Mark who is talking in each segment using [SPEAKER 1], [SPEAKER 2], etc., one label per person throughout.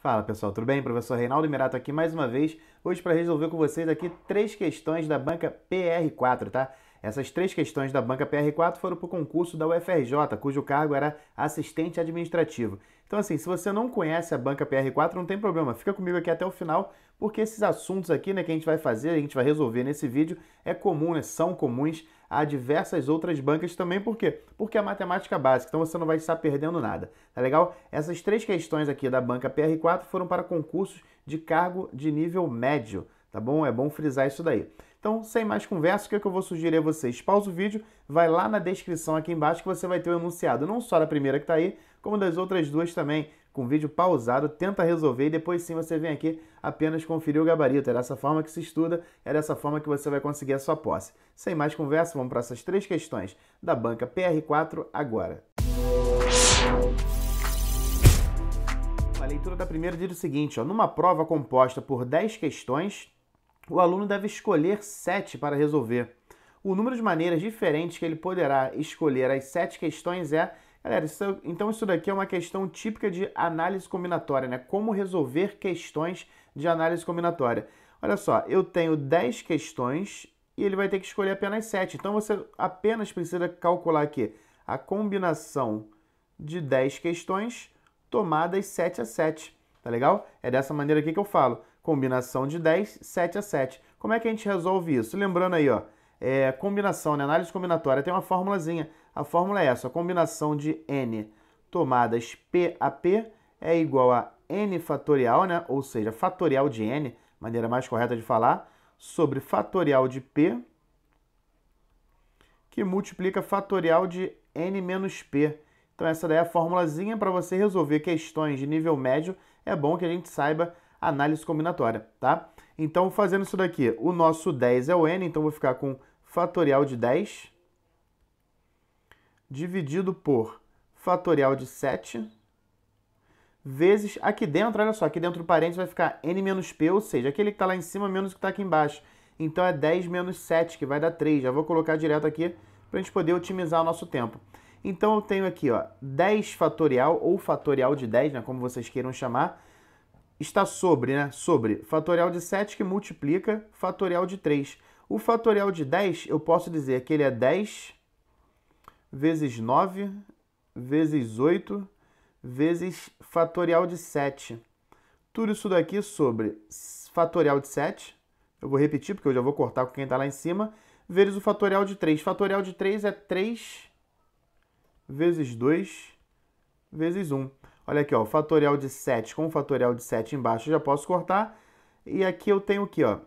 [SPEAKER 1] Fala pessoal, tudo bem? Professor Reinaldo Mirato aqui mais uma vez, hoje para resolver com vocês aqui três questões da banca PR4, tá? Essas três questões da banca PR4 foram para o concurso da UFRJ, cujo cargo era assistente administrativo. Então, assim, se você não conhece a banca PR4, não tem problema, fica comigo aqui até o final, porque esses assuntos aqui né, que a gente vai fazer, a gente vai resolver nesse vídeo, é comum, né, são comuns a diversas outras bancas também, por quê? Porque é matemática básica, então você não vai estar perdendo nada, tá legal? Essas três questões aqui da banca PR4 foram para concursos de cargo de nível médio, tá bom? É bom frisar isso daí. Então, sem mais conversa, o que, é que eu vou sugerir a vocês? Pausa o vídeo, vai lá na descrição aqui embaixo que você vai ter o enunciado, não só da primeira que está aí, como das outras duas também, com o vídeo pausado, tenta resolver e depois sim você vem aqui apenas conferir o gabarito. É dessa forma que se estuda, é dessa forma que você vai conseguir a sua posse. Sem mais conversa, vamos para essas três questões da banca PR4 agora. A leitura da primeira diz o seguinte, ó, numa prova composta por 10 questões, o aluno deve escolher sete para resolver. O número de maneiras diferentes que ele poderá escolher as sete questões é. Galera, isso, então isso daqui é uma questão típica de análise combinatória, né? Como resolver questões de análise combinatória. Olha só, eu tenho 10 questões e ele vai ter que escolher apenas 7. Então você apenas precisa calcular aqui a combinação de 10 questões tomadas 7 a 7. Tá legal? É dessa maneira aqui que eu falo combinação de 10, 7 a 7. Como é que a gente resolve isso? Lembrando aí, ó, é, combinação, né? análise combinatória, tem uma formulazinha. A fórmula é essa, a combinação de N tomadas P a P é igual a N fatorial, né? ou seja, fatorial de N, maneira mais correta de falar, sobre fatorial de P, que multiplica fatorial de N menos P. Então essa daí é a formulazinha para você resolver questões de nível médio. É bom que a gente saiba análise combinatória, tá? Então, fazendo isso daqui, o nosso 10 é o n, então vou ficar com fatorial de 10 dividido por fatorial de 7 vezes aqui dentro, olha só, aqui dentro do parênteses vai ficar n menos p, ou seja, aquele que está lá em cima menos o que está aqui embaixo. Então é 10 menos 7, que vai dar 3. Já vou colocar direto aqui para a gente poder otimizar o nosso tempo. Então eu tenho aqui ó, 10 fatorial ou fatorial de 10, né, como vocês queiram chamar, está sobre, né? Sobre fatorial de 7 que multiplica fatorial de 3. O fatorial de 10, eu posso dizer que ele é 10 vezes 9 vezes 8 vezes fatorial de 7. Tudo isso daqui sobre fatorial de 7, eu vou repetir porque eu já vou cortar com quem está lá em cima, vezes o fatorial de 3. Fatorial de 3 é 3 vezes 2 vezes 1. Olha aqui, ó, fatorial de 7 com fatorial de 7 embaixo eu já posso cortar. E aqui eu tenho o quê, ó?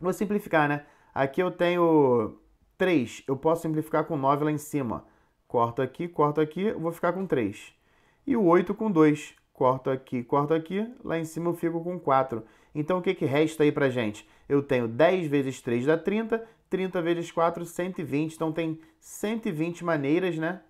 [SPEAKER 1] Vou simplificar, né? Aqui eu tenho 3, eu posso simplificar com 9 lá em cima. Corto aqui, corto aqui, vou ficar com 3. E o 8 com 2, corto aqui, corto aqui, lá em cima eu fico com 4. Então o que, que resta aí pra gente? Eu tenho 10 vezes 3 dá 30, 30 vezes 4, 120. Então tem 120 maneiras, né,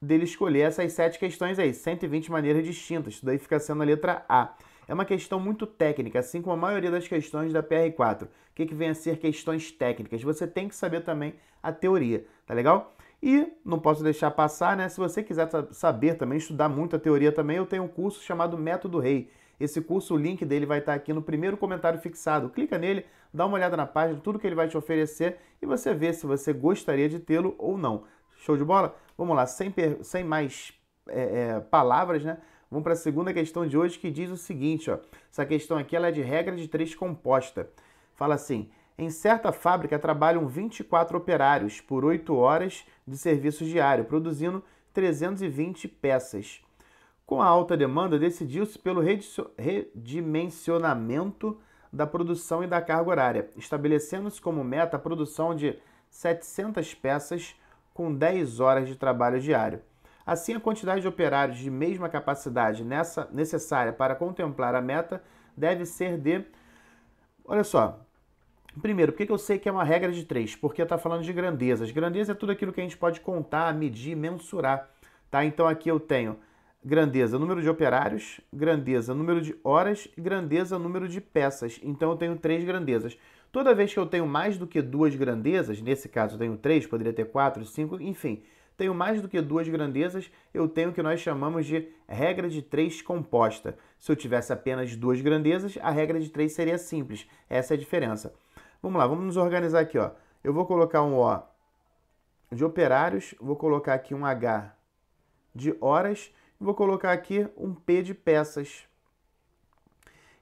[SPEAKER 1] dele escolher essas sete questões aí, 120 maneiras distintas. Isso daí fica sendo a letra A. É uma questão muito técnica, assim como a maioria das questões da PR4. O que, que vem a ser questões técnicas? Você tem que saber também a teoria, tá legal? E não posso deixar passar, né? Se você quiser saber também, estudar muito a teoria também, eu tenho um curso chamado Método Rei. Esse curso, o link dele vai estar aqui no primeiro comentário fixado. Clica nele, dá uma olhada na página, tudo que ele vai te oferecer e você vê se você gostaria de tê-lo ou não. Show de bola? Vamos lá, sem, sem mais é, é, palavras, né? Vamos para a segunda questão de hoje que diz o seguinte, ó. Essa questão aqui ela é de regra de três composta. Fala assim: em certa fábrica trabalham 24 operários por 8 horas de serviço diário, produzindo 320 peças. Com a alta demanda, decidiu-se pelo redimensionamento da produção e da carga horária, estabelecendo-se como meta a produção de 700 peças com 10 horas de trabalho diário. Assim, a quantidade de operários de mesma capacidade nessa, necessária para contemplar a meta deve ser de. Olha só. Primeiro, por que eu sei que é uma regra de três? Porque está falando de grandezas. Grandeza é tudo aquilo que a gente pode contar, medir, mensurar. Tá? Então aqui eu tenho grandeza número de operários, grandeza número de horas, grandeza número de peças. Então eu tenho três grandezas. Toda vez que eu tenho mais do que duas grandezas, nesse caso eu tenho três, poderia ter quatro, cinco, enfim, tenho mais do que duas grandezas, eu tenho o que nós chamamos de regra de três composta. Se eu tivesse apenas duas grandezas, a regra de três seria simples. Essa é a diferença. Vamos lá, vamos nos organizar aqui. Ó. Eu vou colocar um O de operários, vou colocar aqui um H de horas, vou colocar aqui um P de peças.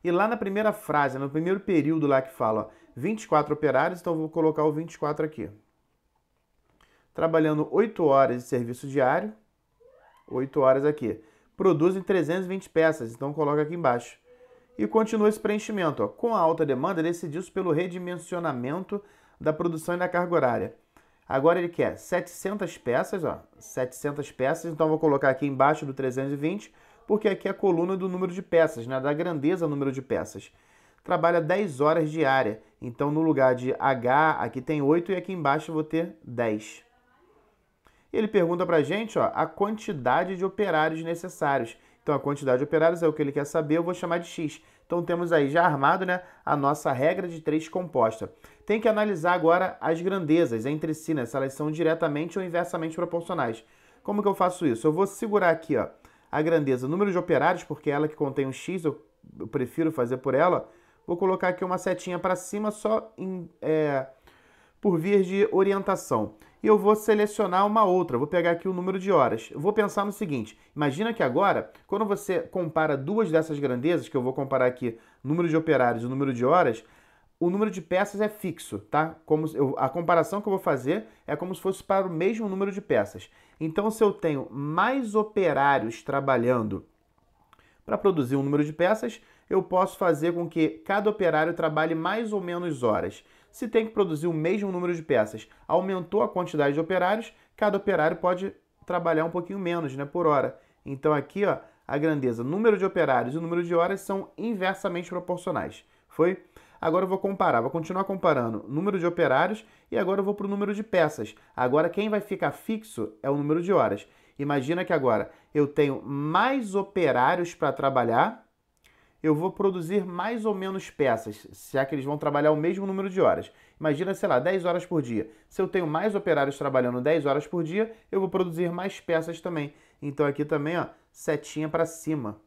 [SPEAKER 1] E lá na primeira frase, no primeiro período lá que fala, ó, 24 operários, então vou colocar o 24 aqui. Trabalhando 8 horas de serviço diário, 8 horas aqui. Produzem 320 peças, então coloca aqui embaixo. E continua esse preenchimento. Ó. Com a alta demanda, decidiu-se pelo redimensionamento da produção e da carga horária. Agora ele quer 700 peças, ó, 700 peças, então vou colocar aqui embaixo do 320, porque aqui é a coluna do número de peças, né, da grandeza número de peças. Trabalha 10 horas diária. Então, no lugar de H, aqui tem 8 e aqui embaixo eu vou ter 10. Ele pergunta para a gente ó, a quantidade de operários necessários. Então, a quantidade de operários é o que ele quer saber, eu vou chamar de X. Então, temos aí já armado né, a nossa regra de 3 composta. Tem que analisar agora as grandezas entre si, né, se elas são diretamente ou inversamente proporcionais. Como que eu faço isso? Eu vou segurar aqui ó, a grandeza número de operários, porque é ela que contém um X, eu prefiro fazer por ela. Vou colocar aqui uma setinha para cima só em, é, por vir de orientação. E eu vou selecionar uma outra, vou pegar aqui o número de horas. Eu vou pensar no seguinte, imagina que agora, quando você compara duas dessas grandezas, que eu vou comparar aqui número de operários e número de horas, o número de peças é fixo, tá? Como eu, a comparação que eu vou fazer é como se fosse para o mesmo número de peças. Então, se eu tenho mais operários trabalhando para produzir um número de peças, eu posso fazer com que cada operário trabalhe mais ou menos horas. Se tem que produzir o mesmo número de peças, aumentou a quantidade de operários, cada operário pode trabalhar um pouquinho menos né, por hora. Então aqui ó, a grandeza, número de operários e número de horas são inversamente proporcionais. Foi? Agora eu vou comparar, vou continuar comparando número de operários e agora eu vou para o número de peças. Agora quem vai ficar fixo é o número de horas. Imagina que agora eu tenho mais operários para trabalhar eu vou produzir mais ou menos peças, se é que eles vão trabalhar o mesmo número de horas. Imagina, sei lá, 10 horas por dia. Se eu tenho mais operários trabalhando 10 horas por dia, eu vou produzir mais peças também. Então aqui também, ó, setinha para cima.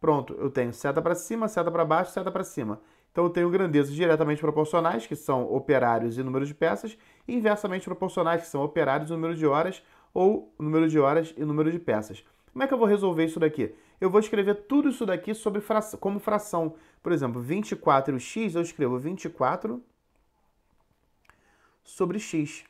[SPEAKER 1] Pronto, eu tenho seta para cima, seta para baixo, seta para cima. Então eu tenho grandezas diretamente proporcionais, que são operários e número de peças, e inversamente proporcionais, que são operários e número de horas, ou número de horas e número de peças. Como é que eu vou resolver isso daqui? eu vou escrever tudo isso daqui sobre como fração. Por exemplo, 24x, eu escrevo 24 sobre x.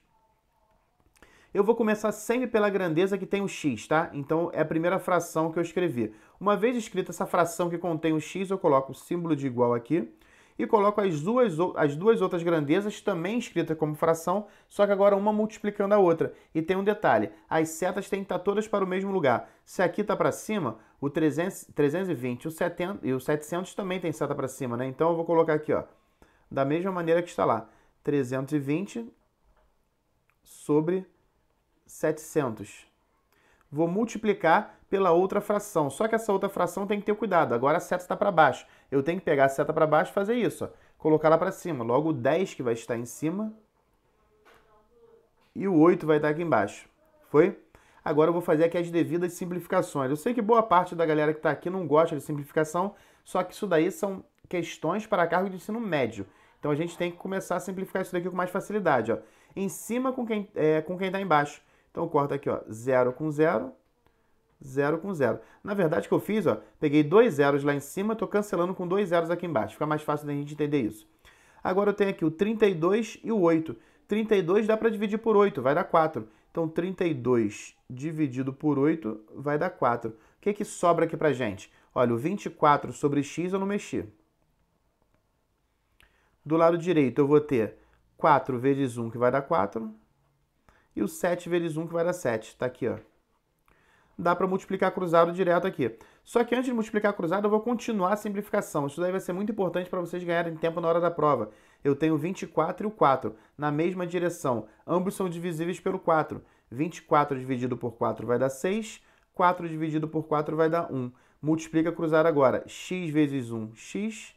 [SPEAKER 1] Eu vou começar sempre pela grandeza que tem o x, tá? Então, é a primeira fração que eu escrevi. Uma vez escrita essa fração que contém o x, eu coloco o símbolo de igual aqui e coloco as duas, as duas outras grandezas também escritas como fração, só que agora uma multiplicando a outra. E tem um detalhe, as setas têm que estar todas para o mesmo lugar. Se aqui está para cima, o 300, 320 o 70, e o 700 também tem seta para cima, né? Então eu vou colocar aqui, ó, da mesma maneira que está lá, 320 sobre 700. Vou multiplicar pela outra fração. Só que essa outra fração tem que ter cuidado. Agora a seta está para baixo. Eu tenho que pegar a seta para baixo e fazer isso. Ó. Colocar lá para cima. Logo o 10 que vai estar em cima. E o 8 vai estar aqui embaixo. Foi? Agora eu vou fazer aqui as devidas simplificações. Eu sei que boa parte da galera que está aqui não gosta de simplificação, só que isso daí são questões para cargo de ensino médio. Então a gente tem que começar a simplificar isso daqui com mais facilidade. Ó. Em cima com quem é, está embaixo. Então corta aqui, ó, 0 com 0, 0 com 0. Na verdade, o que eu fiz, ó, peguei dois zeros lá em cima, estou cancelando com dois zeros aqui embaixo. Fica mais fácil da gente entender isso. Agora eu tenho aqui o 32 e o 8. 32 dá para dividir por 8, vai dar 4. Então, 32 dividido por 8 vai dar 4. O que, que sobra aqui para gente? Olha, o 24 sobre x eu não mexi. Do lado direito eu vou ter 4 vezes 1, que vai dar 4. E o 7 vezes 1, que vai dar 7. Está aqui, ó dá para multiplicar cruzado direto aqui. Só que antes de multiplicar cruzado, eu vou continuar a simplificação. Isso daí vai ser muito importante para vocês ganharem tempo na hora da prova. Eu tenho 24 e o 4 na mesma direção. Ambos são divisíveis pelo 4. 24 dividido por 4 vai dar 6. 4 dividido por 4 vai dar 1. Multiplica cruzado agora. x vezes 1, x.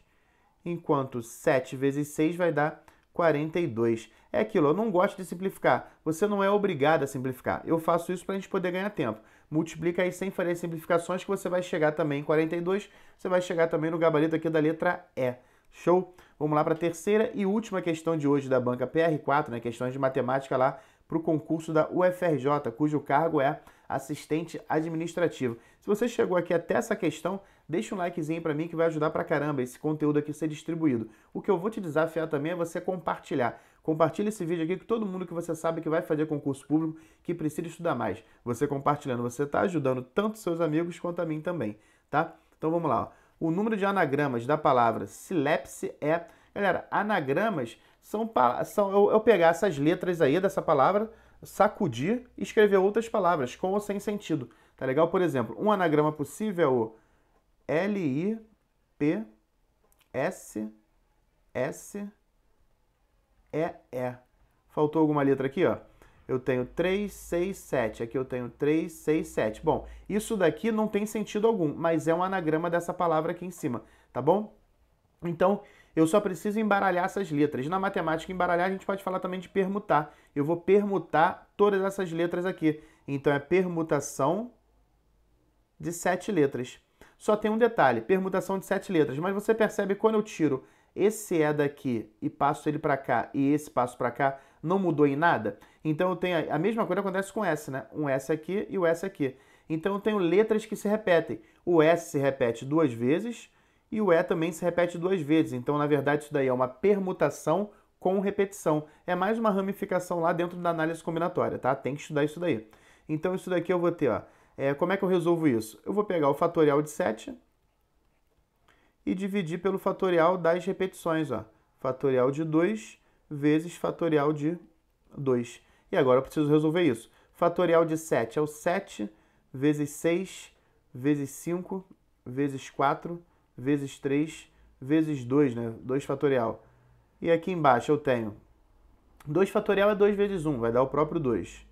[SPEAKER 1] Enquanto 7 vezes 6 vai dar 42. É aquilo, eu não gosto de simplificar. Você não é obrigado a simplificar. Eu faço isso para a gente poder ganhar tempo multiplica aí sem fazer simplificações que você vai chegar também em 42, você vai chegar também no gabarito aqui da letra E. Show? Vamos lá para a terceira e última questão de hoje da banca PR4, né? Questões de matemática lá para o concurso da UFRJ, cujo cargo é assistente administrativo. Se você chegou aqui até essa questão, deixa um likezinho para mim que vai ajudar para caramba esse conteúdo aqui ser distribuído. O que eu vou te desafiar também é você compartilhar. Compartilhe esse vídeo aqui com todo mundo que você sabe que vai fazer concurso público, que precisa estudar mais. Você compartilhando, você está ajudando tanto seus amigos quanto a mim também, tá? Então vamos lá. Ó. O número de anagramas da palavra silepse é... Galera, anagramas são... são eu, eu pegar essas letras aí dessa palavra, sacudir e escrever outras palavras, com ou sem sentido. Tá legal? Por exemplo, um anagrama possível é o L-I-P-S-S... s s é é Faltou alguma letra aqui, ó. Eu tenho 3, 6, 7. Aqui eu tenho 3, 6, 7. Bom, isso daqui não tem sentido algum, mas é um anagrama dessa palavra aqui em cima, tá bom? Então, eu só preciso embaralhar essas letras. Na matemática, embaralhar, a gente pode falar também de permutar. Eu vou permutar todas essas letras aqui. Então, é permutação de sete letras. Só tem um detalhe, permutação de sete letras. Mas você percebe quando eu tiro esse é daqui e passo ele para cá e esse passo para cá, não mudou em nada? Então eu tenho a mesma coisa acontece com S, né? Um S aqui e o S aqui. Então eu tenho letras que se repetem. O S se repete duas vezes e o E também se repete duas vezes. Então, na verdade, isso daí é uma permutação com repetição. É mais uma ramificação lá dentro da análise combinatória, tá? Tem que estudar isso daí. Então, isso daqui eu vou ter, ó. É, como é que eu resolvo isso? Eu vou pegar o fatorial de 7 e dividir pelo fatorial das repetições. Ó. Fatorial de 2 vezes fatorial de 2. E agora eu preciso resolver isso. Fatorial de 7 é o 7 vezes 6 vezes 5 vezes 4 vezes 3 vezes 2, né? 2 fatorial. E aqui embaixo eu tenho 2 fatorial é 2 vezes 1, vai dar o próprio 2.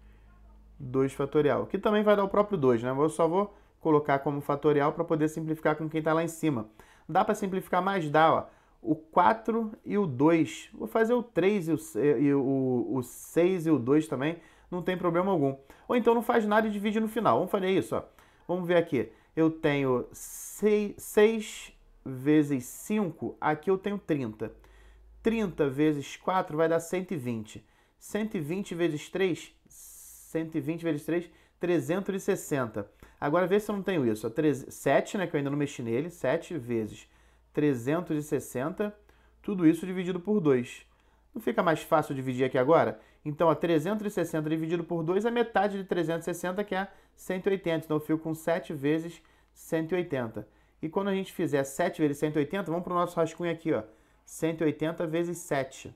[SPEAKER 1] 2 fatorial, que também vai dar o próprio 2, né? Eu só vou colocar como fatorial para poder simplificar com quem está lá em cima. Dá para simplificar mais? Dá, ó. O 4 e o 2. Vou fazer o 3 e o, e o, o 6 e o 2 também. Não tem problema algum. Ou então não faz nada e divide no final. Vamos fazer isso, ó. Vamos ver aqui. Eu tenho 6, 6 vezes 5. Aqui eu tenho 30. 30 vezes 4 vai dar 120. 120 vezes 3, 120 vezes 3, 360. Agora vê se eu não tenho isso. 7, é né, que eu ainda não mexi nele. 7 vezes 360, tudo isso dividido por 2. Não fica mais fácil dividir aqui agora? Então, ó, 360 dividido por 2 é metade de 360, que é 180. Então, eu fico com 7 vezes 180. E quando a gente fizer 7 vezes 180, vamos para o nosso rascunho aqui. Ó, 180 vezes 7.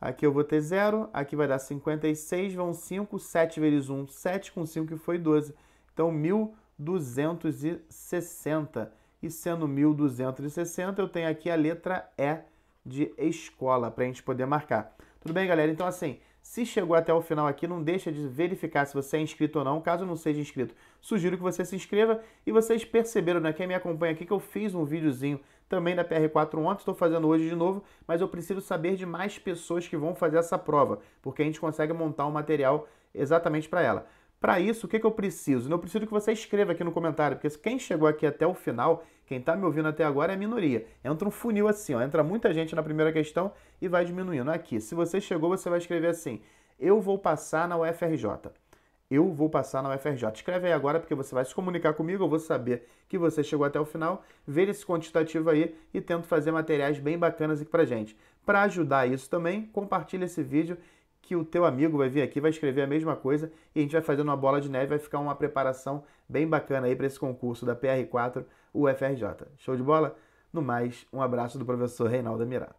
[SPEAKER 1] Aqui eu vou ter 0, aqui vai dar 56, vão 5, 7 vezes 1, 7 com 5 que foi 12. Então 1260. E sendo 1260, eu tenho aqui a letra E de escola para a gente poder marcar. Tudo bem, galera? Então assim, se chegou até o final aqui, não deixa de verificar se você é inscrito ou não. Caso não seja inscrito, sugiro que você se inscreva. E vocês perceberam, né, quem me acompanha aqui, que eu fiz um videozinho também da PR4 ontem, estou fazendo hoje de novo, mas eu preciso saber de mais pessoas que vão fazer essa prova, porque a gente consegue montar um material exatamente para ela. Para isso, o que, que eu preciso? Eu preciso que você escreva aqui no comentário, porque quem chegou aqui até o final, quem está me ouvindo até agora é a minoria. Entra um funil assim, ó, entra muita gente na primeira questão e vai diminuindo. Aqui, se você chegou, você vai escrever assim, eu vou passar na UFRJ eu vou passar na UFRJ. Escreve aí agora, porque você vai se comunicar comigo, eu vou saber que você chegou até o final, ver esse quantitativo aí e tento fazer materiais bem bacanas aqui pra gente. Para ajudar isso também, compartilha esse vídeo que o teu amigo vai vir aqui, vai escrever a mesma coisa e a gente vai fazendo uma bola de neve, vai ficar uma preparação bem bacana aí para esse concurso da PR4 UFRJ. Show de bola? No mais, um abraço do professor Reinaldo Mirato.